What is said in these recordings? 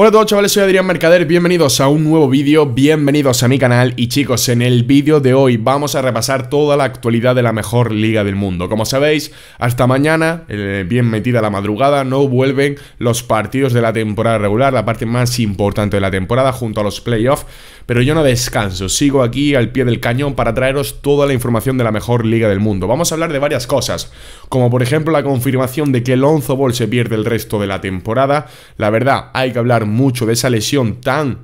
Hola a todos chavales, soy Adrián Mercader, bienvenidos a un nuevo vídeo, bienvenidos a mi canal y chicos, en el vídeo de hoy vamos a repasar toda la actualidad de la mejor liga del mundo. Como sabéis, hasta mañana, eh, bien metida la madrugada, no vuelven los partidos de la temporada regular, la parte más importante de la temporada junto a los playoffs, pero yo no descanso, sigo aquí al pie del cañón para traeros toda la información de la mejor liga del mundo. Vamos a hablar de varias cosas, como por ejemplo la confirmación de que el Lonzo Ball se pierde el resto de la temporada, la verdad hay que hablar mucho de esa lesión tan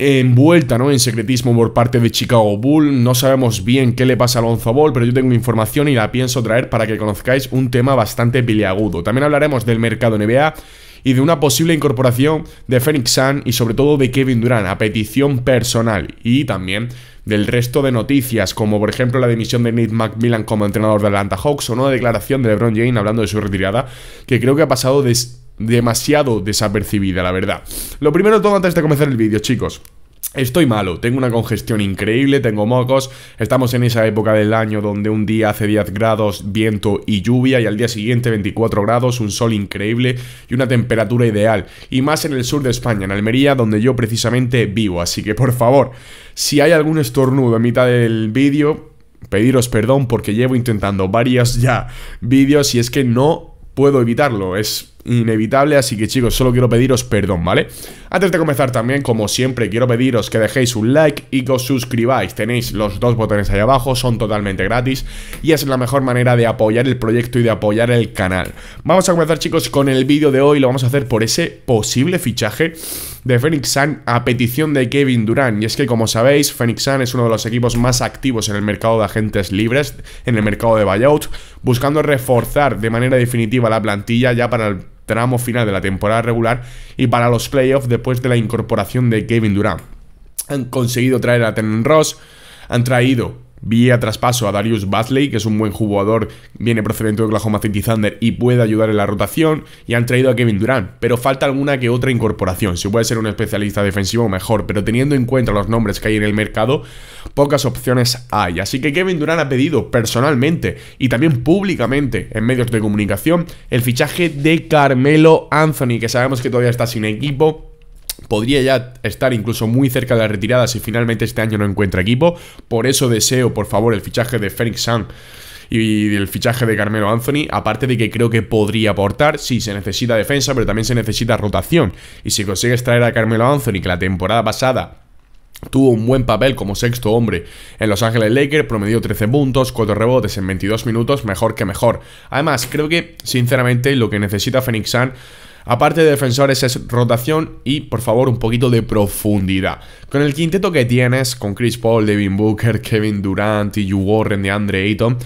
envuelta ¿no? en secretismo por parte de Chicago Bull. No sabemos bien qué le pasa a Lonzo Ball, pero yo tengo información y la pienso traer para que conozcáis un tema bastante piliagudo También hablaremos del mercado NBA y de una posible incorporación de Phoenix Sun y sobre todo de Kevin Durant a petición personal y también del resto de noticias, como por ejemplo la dimisión de Nick McMillan como entrenador de Atlanta Hawks o una declaración de LeBron James hablando de su retirada, que creo que ha pasado Desde demasiado desapercibida, la verdad. Lo primero todo antes de comenzar el vídeo, chicos. Estoy malo, tengo una congestión increíble, tengo mocos, estamos en esa época del año donde un día hace 10 grados, viento y lluvia y al día siguiente 24 grados, un sol increíble y una temperatura ideal, y más en el sur de España, en Almería, donde yo precisamente vivo, así que por favor, si hay algún estornudo en mitad del vídeo, pediros perdón porque llevo intentando varios ya vídeos y es que no puedo evitarlo, es inevitable, así que chicos, solo quiero pediros perdón, ¿vale? Antes de comenzar también, como siempre, quiero pediros que dejéis un like y que os suscribáis. Tenéis los dos botones ahí abajo, son totalmente gratis y es la mejor manera de apoyar el proyecto y de apoyar el canal. Vamos a comenzar, chicos, con el vídeo de hoy. Lo vamos a hacer por ese posible fichaje de Phoenix Sun a petición de Kevin Durán Y es que, como sabéis, Phoenix Sun es uno de los equipos más activos en el mercado de agentes libres, en el mercado de buyout, buscando reforzar de manera definitiva la plantilla ya para el tramo final de la temporada regular y para los playoffs después de la incorporación de Kevin Durant. Han conseguido traer a Tenen Ross, han traído vía traspaso a Darius Basley, que es un buen jugador, viene procedente de Oklahoma City Thunder y puede ayudar en la rotación. Y han traído a Kevin Durant, pero falta alguna que otra incorporación. Si puede ser un especialista defensivo, mejor. Pero teniendo en cuenta los nombres que hay en el mercado, pocas opciones hay. Así que Kevin Durant ha pedido personalmente y también públicamente en medios de comunicación el fichaje de Carmelo Anthony, que sabemos que todavía está sin equipo podría ya estar incluso muy cerca de la retirada si finalmente este año no encuentra equipo. Por eso deseo, por favor, el fichaje de Fenix Sun y el fichaje de Carmelo Anthony, aparte de que creo que podría aportar, sí, se necesita defensa, pero también se necesita rotación. Y si consigues traer a Carmelo Anthony, que la temporada pasada Tuvo un buen papel como sexto hombre en Los Ángeles Lakers, promedió 13 puntos, 4 rebotes en 22 minutos, mejor que mejor. Además, creo que, sinceramente, lo que necesita Phoenix Sun Aparte de defensores es rotación y, por favor, un poquito de profundidad. Con el quinteto que tienes, con Chris Paul, Devin Booker, Kevin Durant y Warren de Andre Ayton,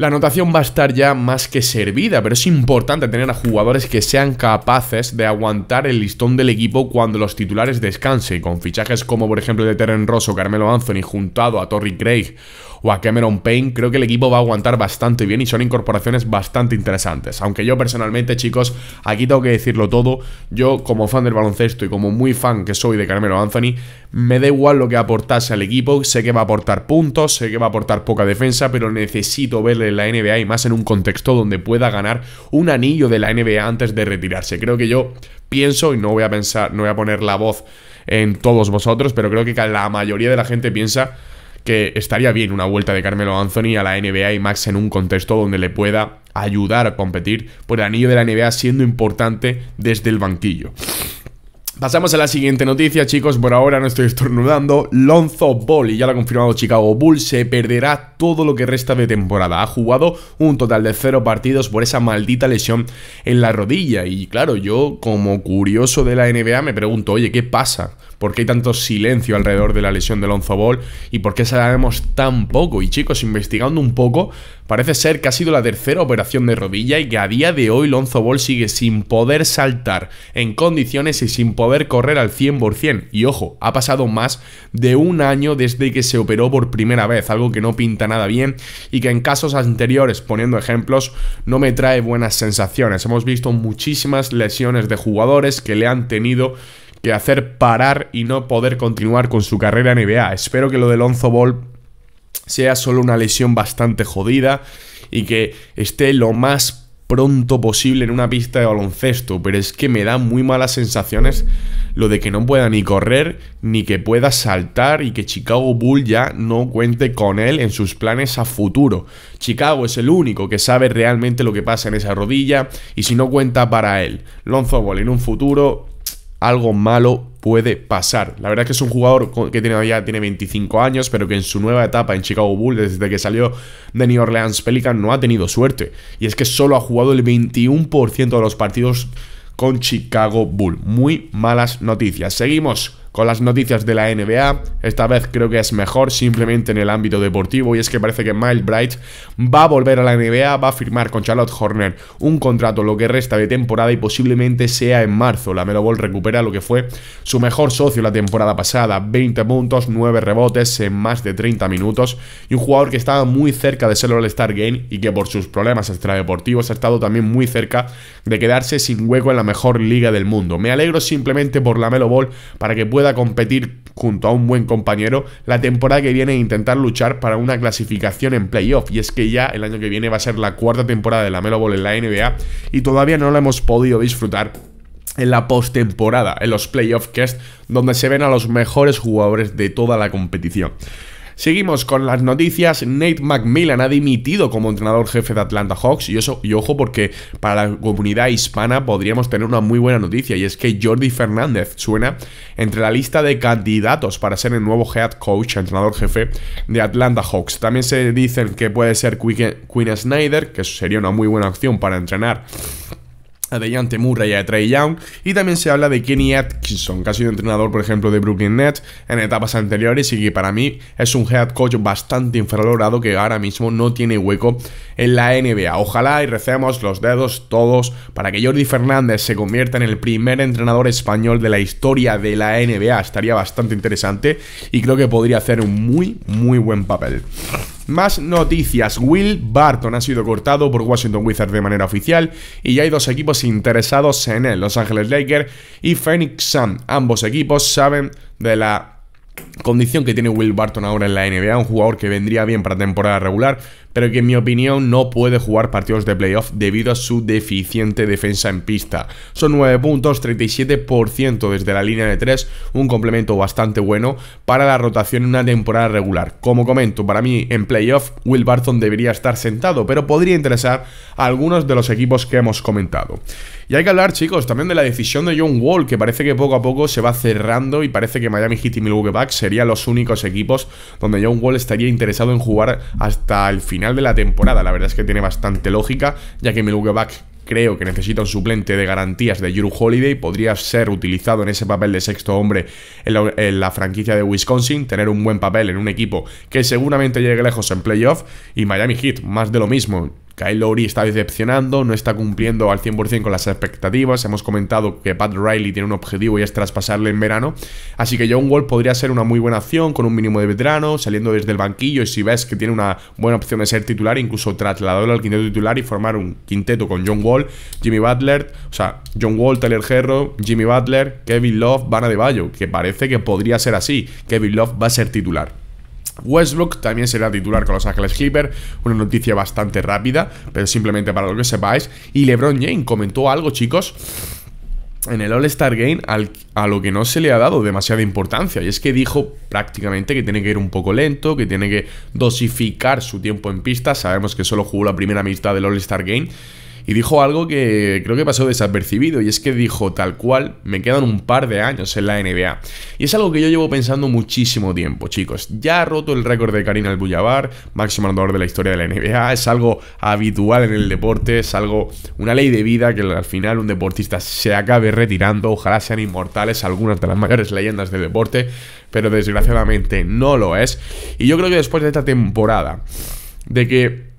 la anotación va a estar ya más que servida, pero es importante tener a jugadores que sean capaces de aguantar el listón del equipo cuando los titulares descansen, con fichajes como por ejemplo de Terren Rosso, Carmelo Anthony juntado a Torrey Craig o a Cameron Payne, creo que el equipo va a aguantar bastante bien y son incorporaciones bastante interesantes. Aunque yo personalmente, chicos, aquí tengo que decirlo todo, yo como fan del baloncesto y como muy fan que soy de Carmelo Anthony, me da igual lo que aportase al equipo, sé que va a aportar puntos, sé que va a aportar poca defensa, pero necesito verle en la NBA y más en un contexto donde pueda ganar un anillo de la NBA antes de retirarse. Creo que yo pienso, y no voy a pensar, no voy a poner la voz en todos vosotros, pero creo que la mayoría de la gente piensa que estaría bien una vuelta de Carmelo Anthony a la NBA y Max en un contexto donde le pueda ayudar a competir por el anillo de la NBA siendo importante desde el banquillo. Pasamos a la siguiente noticia, chicos. Por ahora no estoy estornudando. Lonzo Ball, y ya lo ha confirmado Chicago Bulls, se perderá todo lo que resta de temporada. Ha jugado un total de cero partidos por esa maldita lesión en la rodilla. Y claro, yo como curioso de la NBA me pregunto, oye, ¿qué pasa? por qué hay tanto silencio alrededor de la lesión de Lonzo Ball y por qué sabemos tan poco. Y chicos, investigando un poco, parece ser que ha sido la tercera operación de rodilla y que a día de hoy Lonzo Ball sigue sin poder saltar en condiciones y sin poder correr al 100%. Y ojo, ha pasado más de un año desde que se operó por primera vez, algo que no pinta nada bien y que en casos anteriores, poniendo ejemplos, no me trae buenas sensaciones. Hemos visto muchísimas lesiones de jugadores que le han tenido que hacer parar y no poder continuar con su carrera en NBA. Espero que lo de Lonzo Ball sea solo una lesión bastante jodida y que esté lo más pronto posible en una pista de baloncesto, pero es que me da muy malas sensaciones lo de que no pueda ni correr, ni que pueda saltar y que Chicago Bull ya no cuente con él en sus planes a futuro. Chicago es el único que sabe realmente lo que pasa en esa rodilla y si no cuenta para él, Lonzo Ball en un futuro algo malo puede pasar. La verdad es que es un jugador que tiene, ya tiene 25 años, pero que en su nueva etapa en Chicago Bulls, desde que salió de New Orleans Pelican, no ha tenido suerte. Y es que solo ha jugado el 21% de los partidos con Chicago Bull. Muy malas noticias. Seguimos con las noticias de la NBA. Esta vez creo que es mejor simplemente en el ámbito deportivo y es que parece que Miles Bright va a volver a la NBA, va a firmar con Charlotte Horner un contrato lo que resta de temporada y posiblemente sea en marzo. La Melo Ball recupera lo que fue su mejor socio la temporada pasada, 20 puntos, 9 rebotes en más de 30 minutos y un jugador que estaba muy cerca de ser el All-Star Game y que por sus problemas extradeportivos ha estado también muy cerca de quedarse sin hueco en la mejor liga del mundo. Me alegro simplemente por la Melo Ball para que pueda pueda competir junto a un buen compañero la temporada que viene e intentar luchar para una clasificación en playoff. Y es que ya el año que viene va a ser la cuarta temporada de la Melo en la NBA y todavía no la hemos podido disfrutar en la postemporada, en los playoff que donde se ven a los mejores jugadores de toda la competición. Seguimos con las noticias. Nate McMillan ha dimitido como entrenador jefe de Atlanta Hawks. Y eso, y ojo, porque para la comunidad hispana podríamos tener una muy buena noticia. Y es que Jordi Fernández suena entre la lista de candidatos para ser el nuevo head coach, entrenador jefe de Atlanta Hawks. También se dicen que puede ser Queen Snyder, que sería una muy buena opción para entrenar a Murray y a Trey Young, y también se habla de Kenny Atkinson, que ha sido entrenador, por ejemplo, de Brooklyn Nets en etapas anteriores y que para mí es un head coach bastante infravalorado que ahora mismo no tiene hueco en la NBA. Ojalá y recemos los dedos todos para que Jordi Fernández se convierta en el primer entrenador español de la historia de la NBA. Estaría bastante interesante y creo que podría hacer un muy, muy buen papel. Más noticias. Will Barton ha sido cortado por Washington Wizards de manera oficial y ya hay dos equipos interesados en él, Los Angeles Lakers y Phoenix Sun. Ambos equipos saben de la condición que tiene Will Barton ahora en la NBA, un jugador que vendría bien para temporada regular, pero que en mi opinión no puede jugar partidos de playoff debido a su deficiente defensa en pista. Son 9 puntos, 37% desde la línea de 3, un complemento bastante bueno para la rotación en una temporada regular. Como comento, para mí en playoff Will Barton debería estar sentado, pero podría interesar a algunos de los equipos que hemos comentado. Y hay que hablar, chicos, también de la decisión de John Wall, que parece que poco a poco se va cerrando y parece que Miami Heat y Milwaukee Bucks serían los únicos equipos donde John Wall estaría interesado en jugar hasta el final de la temporada. La verdad es que tiene bastante lógica, ya que Milwaukee creo que necesita un suplente de garantías de Drew Holiday, podría ser utilizado en ese papel de sexto hombre en la, franquicia de Wisconsin, tener un buen papel en un equipo que seguramente llegue lejos en playoff y Miami Heat, más de lo mismo. Kyle Lowry está decepcionando, no está cumpliendo al 100% con las expectativas. Hemos comentado que Pat Riley tiene un objetivo y es traspasarle en verano. Así que John Wall podría ser una muy buena opción con un mínimo de veterano, saliendo desde el banquillo. Y si ves que tiene una buena opción de ser titular, incluso trasladarlo al quinteto titular y formar un quinteto con John Wall, Jimmy Butler, o sea, John Wall, Taylor Herro, Jimmy Butler, Kevin Love, Van Bayo, que parece que podría ser así. Kevin Love va a ser titular. Westbrook también será titular con los Ángeles Clippers, una noticia bastante rápida, pero simplemente para lo que sepáis. Y LeBron James comentó algo, chicos, en el All-Star Game a lo que no se le ha dado demasiada importancia. Y es que dijo prácticamente que tiene que ir un poco lento, que tiene que dosificar su tiempo en pista. Sabemos que solo jugó la primera mitad del All-Star Game y dijo algo que creo que pasó desapercibido y es que dijo tal cual, me quedan un par de años en la NBA. Y es algo que yo llevo pensando muchísimo tiempo, chicos. Ya ha roto el récord de Karina Albuyabar, máximo anotador de la historia de la NBA, es algo habitual en el deporte, es algo una ley de vida que al final un deportista se acabe retirando, ojalá sean inmortales algunas de las mayores leyendas del deporte, pero desgraciadamente no lo es. Y yo creo que después de esta temporada de que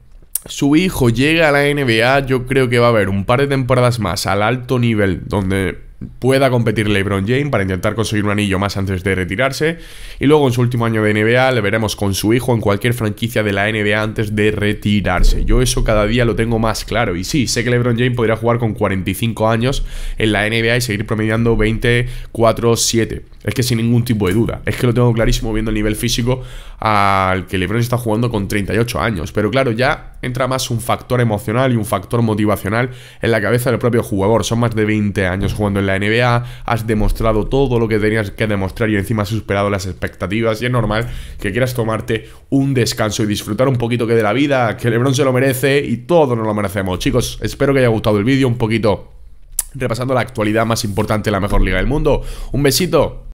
su hijo llega a la NBA, yo creo que va a haber un par de temporadas más al alto nivel, donde pueda competir LeBron James para intentar conseguir un anillo más antes de retirarse. Y luego en su último año de NBA le veremos con su hijo en cualquier franquicia de la NBA antes de retirarse. Yo eso cada día lo tengo más claro. Y sí, sé que LeBron James podría jugar con 45 años en la NBA y seguir promediando 24-7. Es que sin ningún tipo de duda. Es que lo tengo clarísimo viendo el nivel físico al que LeBron está jugando con 38 años. Pero claro, ya entra más un factor emocional y un factor motivacional en la cabeza del propio jugador. Son más de 20 años jugando en la NBA, has demostrado todo lo que tenías que demostrar y encima has superado las expectativas y es normal que quieras tomarte un descanso y disfrutar un poquito que de la vida, que Lebron se lo merece y todos nos lo merecemos. Chicos, espero que haya gustado el vídeo un poquito repasando la actualidad más importante de la mejor liga del mundo. Un besito.